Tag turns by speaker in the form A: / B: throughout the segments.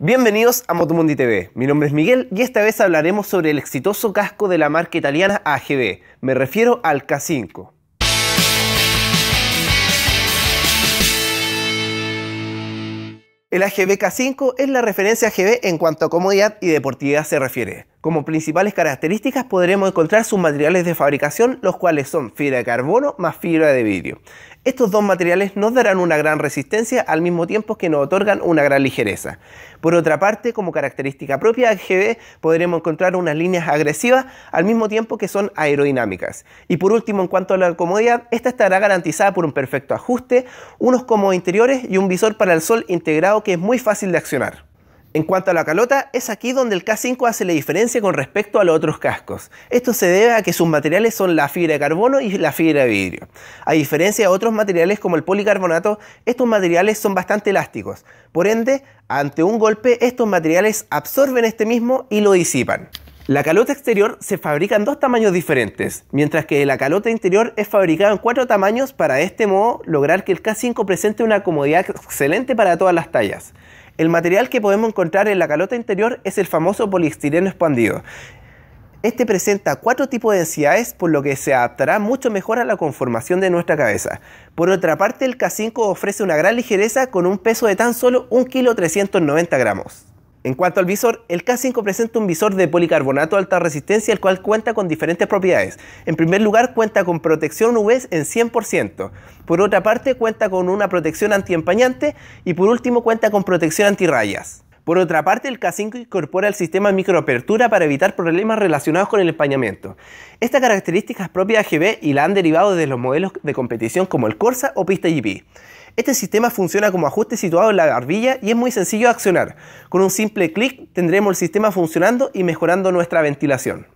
A: Bienvenidos a Motomundi TV, mi nombre es Miguel y esta vez hablaremos sobre el exitoso casco de la marca italiana AGB, me refiero al K5. El AGB K5 es la referencia AGB en cuanto a comodidad y deportividad se refiere. Como principales características podremos encontrar sus materiales de fabricación, los cuales son fibra de carbono más fibra de vidrio. Estos dos materiales nos darán una gran resistencia al mismo tiempo que nos otorgan una gran ligereza. Por otra parte, como característica propia del GB, podremos encontrar unas líneas agresivas al mismo tiempo que son aerodinámicas. Y por último, en cuanto a la comodidad, esta estará garantizada por un perfecto ajuste, unos cómodos interiores y un visor para el sol integrado que es muy fácil de accionar. En cuanto a la calota, es aquí donde el K5 hace la diferencia con respecto a los otros cascos. Esto se debe a que sus materiales son la fibra de carbono y la fibra de vidrio. A diferencia de otros materiales como el policarbonato, estos materiales son bastante elásticos. Por ende, ante un golpe, estos materiales absorben este mismo y lo disipan. La calota exterior se fabrica en dos tamaños diferentes, mientras que la calota interior es fabricada en cuatro tamaños para de este modo lograr que el K5 presente una comodidad excelente para todas las tallas. El material que podemos encontrar en la calota interior es el famoso poliestireno expandido. Este presenta cuatro tipos de densidades, por lo que se adaptará mucho mejor a la conformación de nuestra cabeza. Por otra parte, el K5 ofrece una gran ligereza con un peso de tan solo 1,390 gramos. En cuanto al visor, el K5 presenta un visor de policarbonato de alta resistencia, el cual cuenta con diferentes propiedades. En primer lugar, cuenta con protección UV en 100%. Por otra parte, cuenta con una protección antiempañante y por último, cuenta con protección antirrayas. Por otra parte, el K5 incorpora el sistema microapertura para evitar problemas relacionados con el empañamiento. Esta característica es propia de AGB y la han derivado de los modelos de competición como el Corsa o Pista GP. Este sistema funciona como ajuste situado en la barbilla y es muy sencillo de accionar. Con un simple clic tendremos el sistema funcionando y mejorando nuestra ventilación.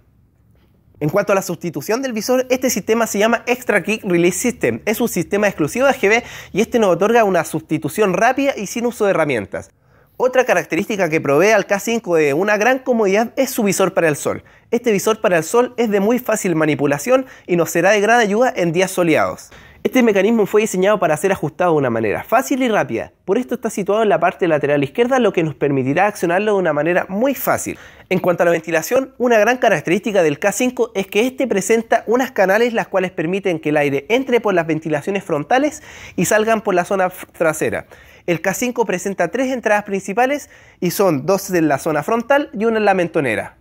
A: En cuanto a la sustitución del visor, este sistema se llama Extra Kick Release System. Es un sistema exclusivo de AGB y este nos otorga una sustitución rápida y sin uso de herramientas. Otra característica que provee al k 5 de una gran comodidad es su visor para el sol. Este visor para el sol es de muy fácil manipulación y nos será de gran ayuda en días soleados. Este mecanismo fue diseñado para ser ajustado de una manera fácil y rápida, por esto está situado en la parte lateral izquierda lo que nos permitirá accionarlo de una manera muy fácil. En cuanto a la ventilación, una gran característica del K5 es que este presenta unas canales las cuales permiten que el aire entre por las ventilaciones frontales y salgan por la zona trasera. El K5 presenta tres entradas principales y son dos en la zona frontal y una en la mentonera.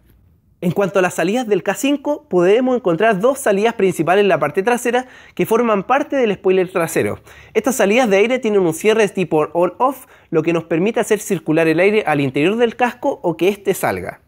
A: En cuanto a las salidas del K5, podemos encontrar dos salidas principales en la parte trasera que forman parte del spoiler trasero. Estas salidas de aire tienen un cierre tipo on-off, lo que nos permite hacer circular el aire al interior del casco o que éste salga.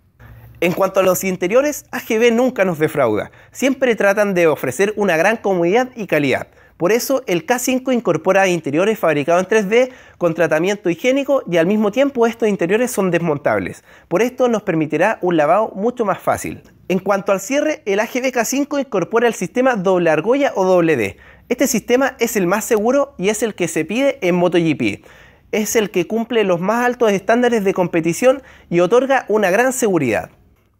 A: En cuanto a los interiores, AGB nunca nos defrauda. Siempre tratan de ofrecer una gran comodidad y calidad. Por eso el K5 incorpora interiores fabricados en 3D con tratamiento higiénico y al mismo tiempo estos interiores son desmontables. Por esto nos permitirá un lavado mucho más fácil. En cuanto al cierre, el AGB K5 incorpora el sistema doble argolla o doble D. Este sistema es el más seguro y es el que se pide en MotoGP. Es el que cumple los más altos estándares de competición y otorga una gran seguridad.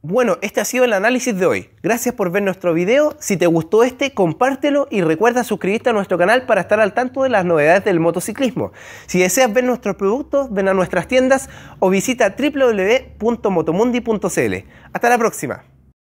A: Bueno, este ha sido el análisis de hoy. Gracias por ver nuestro video. Si te gustó este, compártelo y recuerda suscribirte a nuestro canal para estar al tanto de las novedades del motociclismo. Si deseas ver nuestros productos, ven a nuestras tiendas o visita www.motomundi.cl. Hasta la próxima.